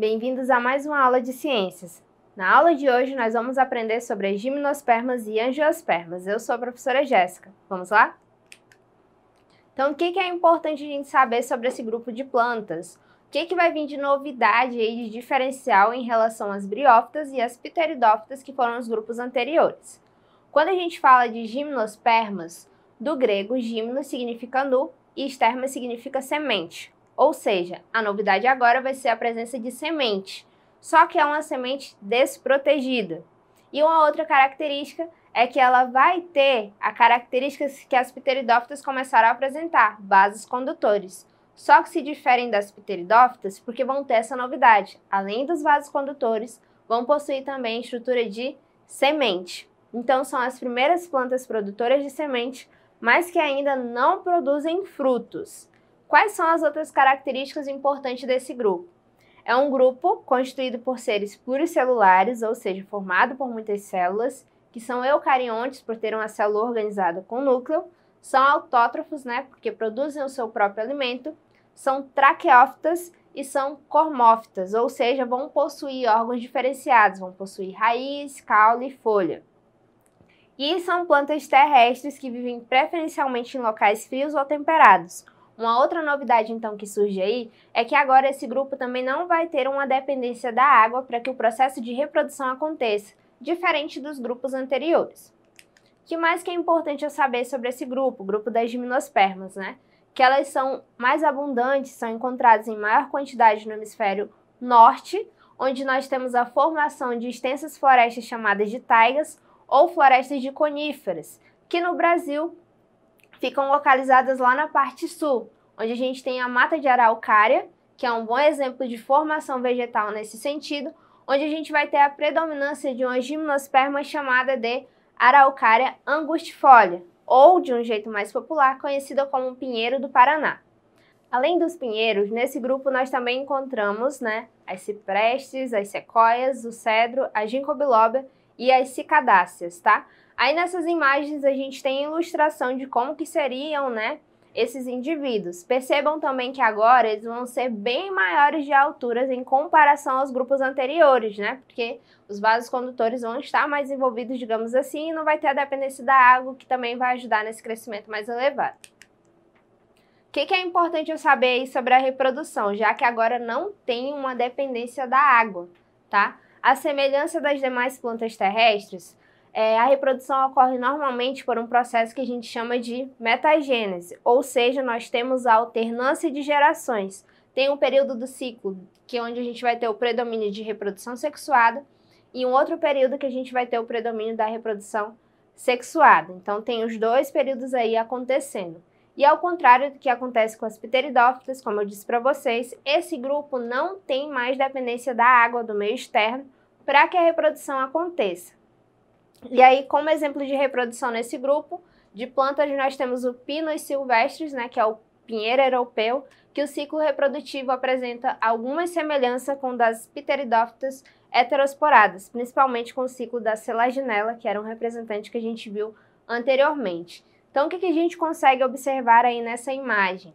Bem-vindos a mais uma aula de ciências. Na aula de hoje, nós vamos aprender sobre as gimnospermas e angiospermas. Eu sou a professora Jéssica. Vamos lá? Então, o que é importante a gente saber sobre esse grupo de plantas? O que, que vai vir de novidade e de diferencial em relação às briófitas e às pteridófitas, que foram os grupos anteriores? Quando a gente fala de gimnospermas, do grego gimnos significa nu e esterma significa semente. Ou seja, a novidade agora vai ser a presença de semente, só que é uma semente desprotegida. E uma outra característica é que ela vai ter a característica que as pteridófitas começaram a apresentar, bases condutores. Só que se diferem das pteridófitas porque vão ter essa novidade. Além dos vasos condutores, vão possuir também estrutura de semente. Então são as primeiras plantas produtoras de semente, mas que ainda não produzem frutos. Quais são as outras características importantes desse grupo? É um grupo constituído por seres pluricelulares, ou seja, formado por muitas células, que são eucariontes por ter uma célula organizada com núcleo, são autótrofos, né, porque produzem o seu próprio alimento, são traqueófitas e são cormófitas, ou seja, vão possuir órgãos diferenciados, vão possuir raiz, caule e folha. E são plantas terrestres que vivem preferencialmente em locais frios ou temperados, uma outra novidade, então, que surge aí é que agora esse grupo também não vai ter uma dependência da água para que o processo de reprodução aconteça, diferente dos grupos anteriores. O que mais que é importante eu saber sobre esse grupo, o grupo das gimnospermas, né? Que elas são mais abundantes, são encontradas em maior quantidade no hemisfério norte, onde nós temos a formação de extensas florestas chamadas de taigas ou florestas de coníferas, que no Brasil ficam localizadas lá na parte sul, onde a gente tem a mata de araucária, que é um bom exemplo de formação vegetal nesse sentido, onde a gente vai ter a predominância de uma gimnosperma chamada de araucária angustifolia, ou de um jeito mais popular, conhecida como pinheiro do Paraná. Além dos pinheiros, nesse grupo nós também encontramos né, as ciprestes, as sequoias, o cedro, a ginkgo biloba e as cicadáceas, tá? Aí nessas imagens a gente tem ilustração de como que seriam, né, esses indivíduos. Percebam também que agora eles vão ser bem maiores de alturas em comparação aos grupos anteriores, né? Porque os vasos condutores vão estar mais envolvidos, digamos assim, e não vai ter a dependência da água, que também vai ajudar nesse crescimento mais elevado. O que, que é importante eu saber sobre a reprodução, já que agora não tem uma dependência da água, tá? A semelhança das demais plantas terrestres, é, a reprodução ocorre normalmente por um processo que a gente chama de metagênese, ou seja, nós temos a alternância de gerações. Tem um período do ciclo, que é onde a gente vai ter o predomínio de reprodução sexuada, e um outro período que a gente vai ter o predomínio da reprodução sexuada. Então, tem os dois períodos aí acontecendo. E ao contrário do que acontece com as pteridófitas, como eu disse para vocês, esse grupo não tem mais dependência da água do meio externo para que a reprodução aconteça. E aí, como exemplo de reprodução nesse grupo de plantas, nós temos o Pinus silvestres, né, que é o pinheiro europeu, que o ciclo reprodutivo apresenta alguma semelhança com das pteridófitas heterosporadas, principalmente com o ciclo da selaginella, que era um representante que a gente viu anteriormente. Então, o que, que a gente consegue observar aí nessa imagem?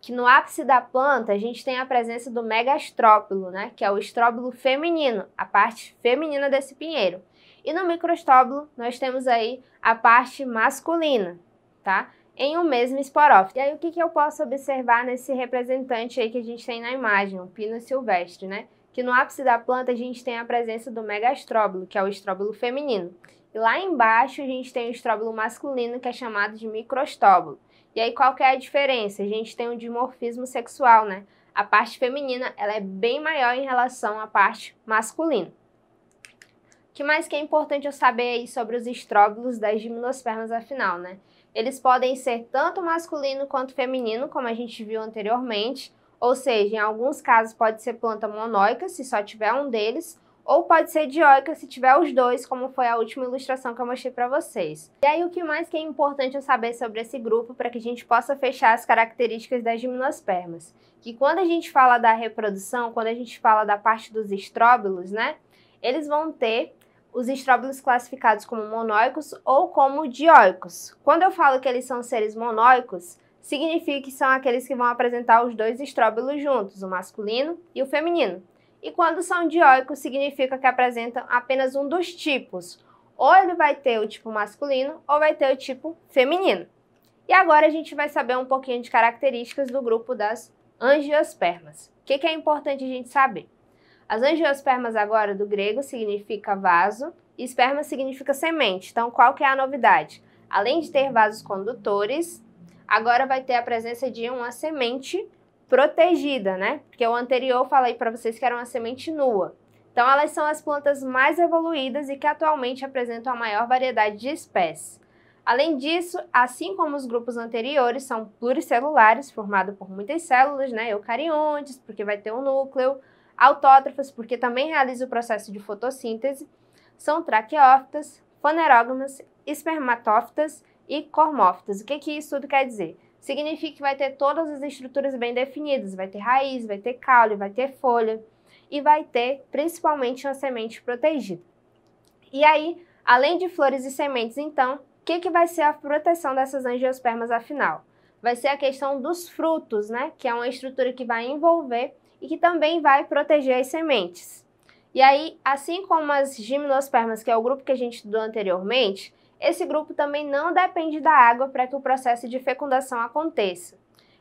Que no ápice da planta a gente tem a presença do megastrópilo, né? Que é o estróbilo feminino, a parte feminina desse pinheiro. E no microstóbulo, nós temos aí a parte masculina, tá? Em um mesmo esporófito. E aí, o que, que eu posso observar nesse representante aí que a gente tem na imagem, o pino silvestre, né? Que no ápice da planta a gente tem a presença do megastróbulo, que é o estróbulo feminino. E lá embaixo a gente tem o estróbulo masculino, que é chamado de microstóbulo. E aí, qual que é a diferença? A gente tem um dimorfismo sexual, né? A parte feminina, ela é bem maior em relação à parte masculina que mais que é importante eu saber aí sobre os estróbilos das gimnospermas, afinal, né? Eles podem ser tanto masculino quanto feminino, como a gente viu anteriormente, ou seja, em alguns casos pode ser planta monóica, se só tiver um deles, ou pode ser dioica se tiver os dois, como foi a última ilustração que eu mostrei para vocês. E aí o que mais que é importante eu saber sobre esse grupo para que a gente possa fechar as características das gimnospermas? Que quando a gente fala da reprodução, quando a gente fala da parte dos estróbilos, né? Eles vão ter os estróbilos classificados como monóicos ou como dióicos. Quando eu falo que eles são seres monóicos, significa que são aqueles que vão apresentar os dois estróbilos juntos, o masculino e o feminino. E quando são dióicos, significa que apresentam apenas um dos tipos. Ou ele vai ter o tipo masculino ou vai ter o tipo feminino. E agora a gente vai saber um pouquinho de características do grupo das angiospermas. O que, que é importante a gente saber? As angiospermas agora do grego significa vaso e esperma significa semente. Então, qual que é a novidade? Além de ter vasos condutores, agora vai ter a presença de uma semente protegida, né? Porque o anterior eu falei para vocês que era uma semente nua. Então, elas são as plantas mais evoluídas e que atualmente apresentam a maior variedade de espécies. Além disso, assim como os grupos anteriores, são pluricelulares, formado por muitas células, né? Eucariontes, porque vai ter um núcleo, Autótrofas, porque também realiza o processo de fotossíntese, são traqueófitas, fanerógamas, espermatófitas e cormófitas. O que, que isso tudo quer dizer? Significa que vai ter todas as estruturas bem definidas, vai ter raiz, vai ter caule, vai ter folha e vai ter principalmente uma semente protegida. E aí, além de flores e sementes, então, o que, que vai ser a proteção dessas angiospermas afinal? Vai ser a questão dos frutos, né? Que é uma estrutura que vai envolver e que também vai proteger as sementes. E aí, assim como as gimnospermas, que é o grupo que a gente estudou anteriormente, esse grupo também não depende da água para que o processo de fecundação aconteça.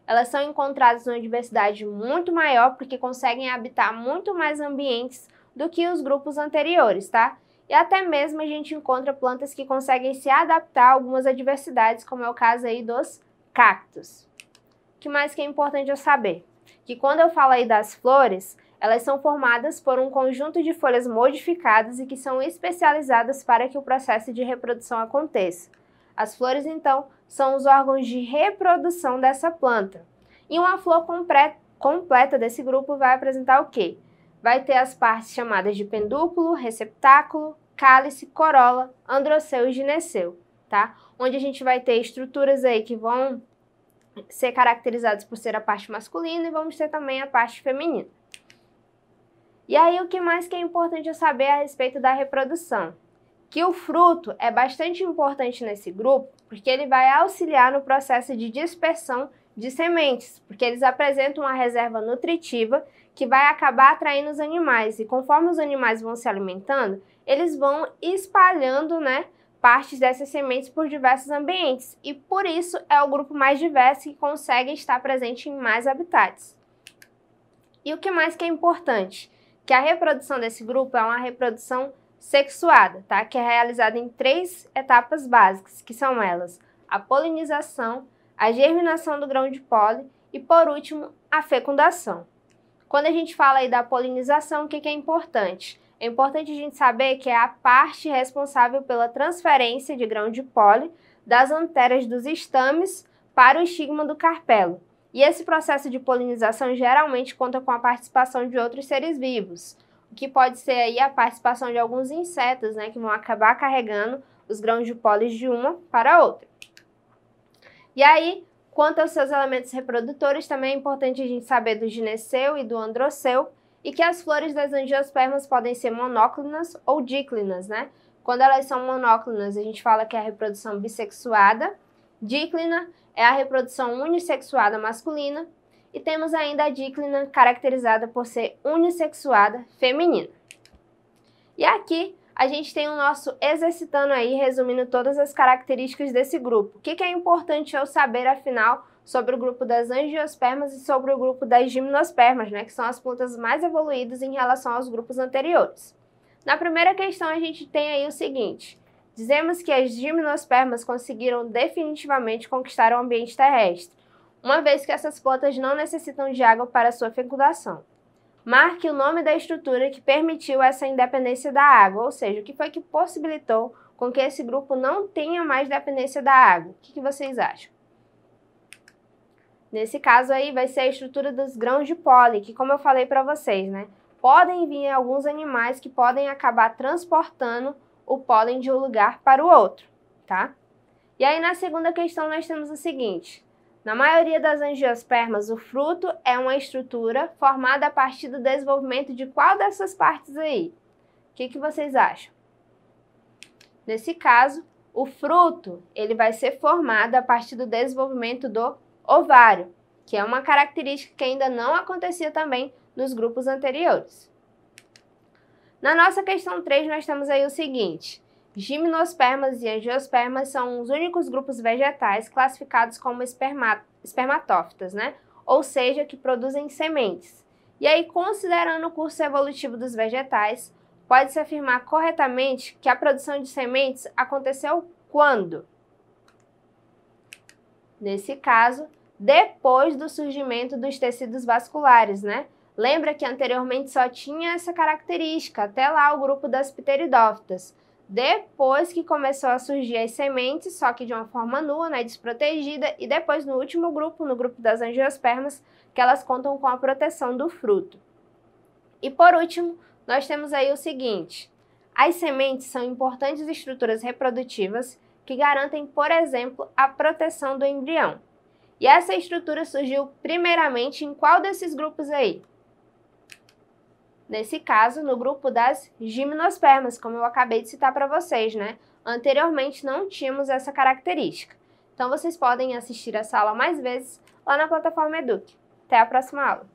Elas são encontradas numa diversidade muito maior porque conseguem habitar muito mais ambientes do que os grupos anteriores, tá? E até mesmo a gente encontra plantas que conseguem se adaptar a algumas adversidades, como é o caso aí dos cactos. O que mais que é importante eu saber? que quando eu falo aí das flores, elas são formadas por um conjunto de folhas modificadas e que são especializadas para que o processo de reprodução aconteça. As flores, então, são os órgãos de reprodução dessa planta. E uma flor completa desse grupo vai apresentar o quê? Vai ter as partes chamadas de pendúculo, receptáculo, cálice, corola, androceu e gineceu, tá? Onde a gente vai ter estruturas aí que vão ser caracterizados por ser a parte masculina e vamos ter também a parte feminina. E aí o que mais que é importante saber a respeito da reprodução? Que o fruto é bastante importante nesse grupo, porque ele vai auxiliar no processo de dispersão de sementes, porque eles apresentam uma reserva nutritiva que vai acabar atraindo os animais. E conforme os animais vão se alimentando, eles vão espalhando, né, partes dessas sementes por diversos ambientes, e por isso é o grupo mais diverso que consegue estar presente em mais habitats. E o que mais que é importante? Que a reprodução desse grupo é uma reprodução sexuada, tá? Que é realizada em três etapas básicas, que são elas: a polinização, a germinação do grão de pólen e, por último, a fecundação. Quando a gente fala aí da polinização, o que, que é importante? É importante a gente saber que é a parte responsável pela transferência de grão de pólen das anteras dos estames para o estigma do carpelo. E esse processo de polinização geralmente conta com a participação de outros seres vivos, o que pode ser aí a participação de alguns insetos, né, que vão acabar carregando os grãos de pólen de uma para a outra. E aí, quanto aos seus elementos reprodutores, também é importante a gente saber do gineceu e do androceu, e que as flores das angiospermas podem ser monóclinas ou díclinas, né? Quando elas são monóclinas, a gente fala que é a reprodução bissexuada, díclina é a reprodução unissexuada masculina e temos ainda a díclina caracterizada por ser unissexuada feminina. E aqui a gente tem o nosso exercitando aí, resumindo todas as características desse grupo. O que, é importante eu saber, afinal, sobre o grupo das angiospermas e sobre o grupo das gimnospermas, né, que são as plantas mais evoluídas em relação aos grupos anteriores. Na primeira questão, a gente tem aí o seguinte: dizemos que as gimnospermas conseguiram definitivamente conquistar o ambiente terrestre, uma vez que essas plantas não necessitam de água para sua fecundação. Marque o nome da estrutura que permitiu essa independência da água, ou seja, o que foi que possibilitou com que esse grupo não tenha mais dependência da água. O que, que vocês acham? Nesse caso aí vai ser a estrutura dos grãos de pólen, que como eu falei para vocês, né? Podem vir alguns animais que podem acabar transportando o pólen de um lugar para o outro, tá? E aí na segunda questão nós temos o seguinte: na maioria das angiospermas, o fruto é uma estrutura formada a partir do desenvolvimento de qual dessas partes aí? O que, que vocês acham? Nesse caso, o fruto ele vai ser formado a partir do desenvolvimento do ovário, que é uma característica que ainda não acontecia também nos grupos anteriores. Na nossa questão 3, nós temos aí o seguinte: gimnospermas e angiospermas são os únicos grupos vegetais classificados como esperma espermatófitas, né? Ou seja, que produzem sementes. E aí, considerando o curso evolutivo dos vegetais, pode-se afirmar corretamente que a produção de sementes aconteceu quando? Nesse caso, depois do surgimento dos tecidos vasculares, né? Lembra que anteriormente só tinha essa característica, até lá o grupo das pteridófitas. Depois que começou a surgir as sementes, só que de uma forma nua, né, desprotegida, e depois no último grupo, no grupo das angiospermas, que elas contam com a proteção do fruto. E por último, nós temos aí o seguinte: as sementes são importantes estruturas reprodutivas que garantem, por exemplo, a proteção do embrião. E essa estrutura surgiu primeiramente em qual desses grupos aí? Nesse caso, no grupo das gimnospermas, como eu acabei de citar para vocês, né? Anteriormente não tínhamos essa característica. Então vocês podem assistir a aula mais vezes lá na plataforma Eduque. Até a próxima aula!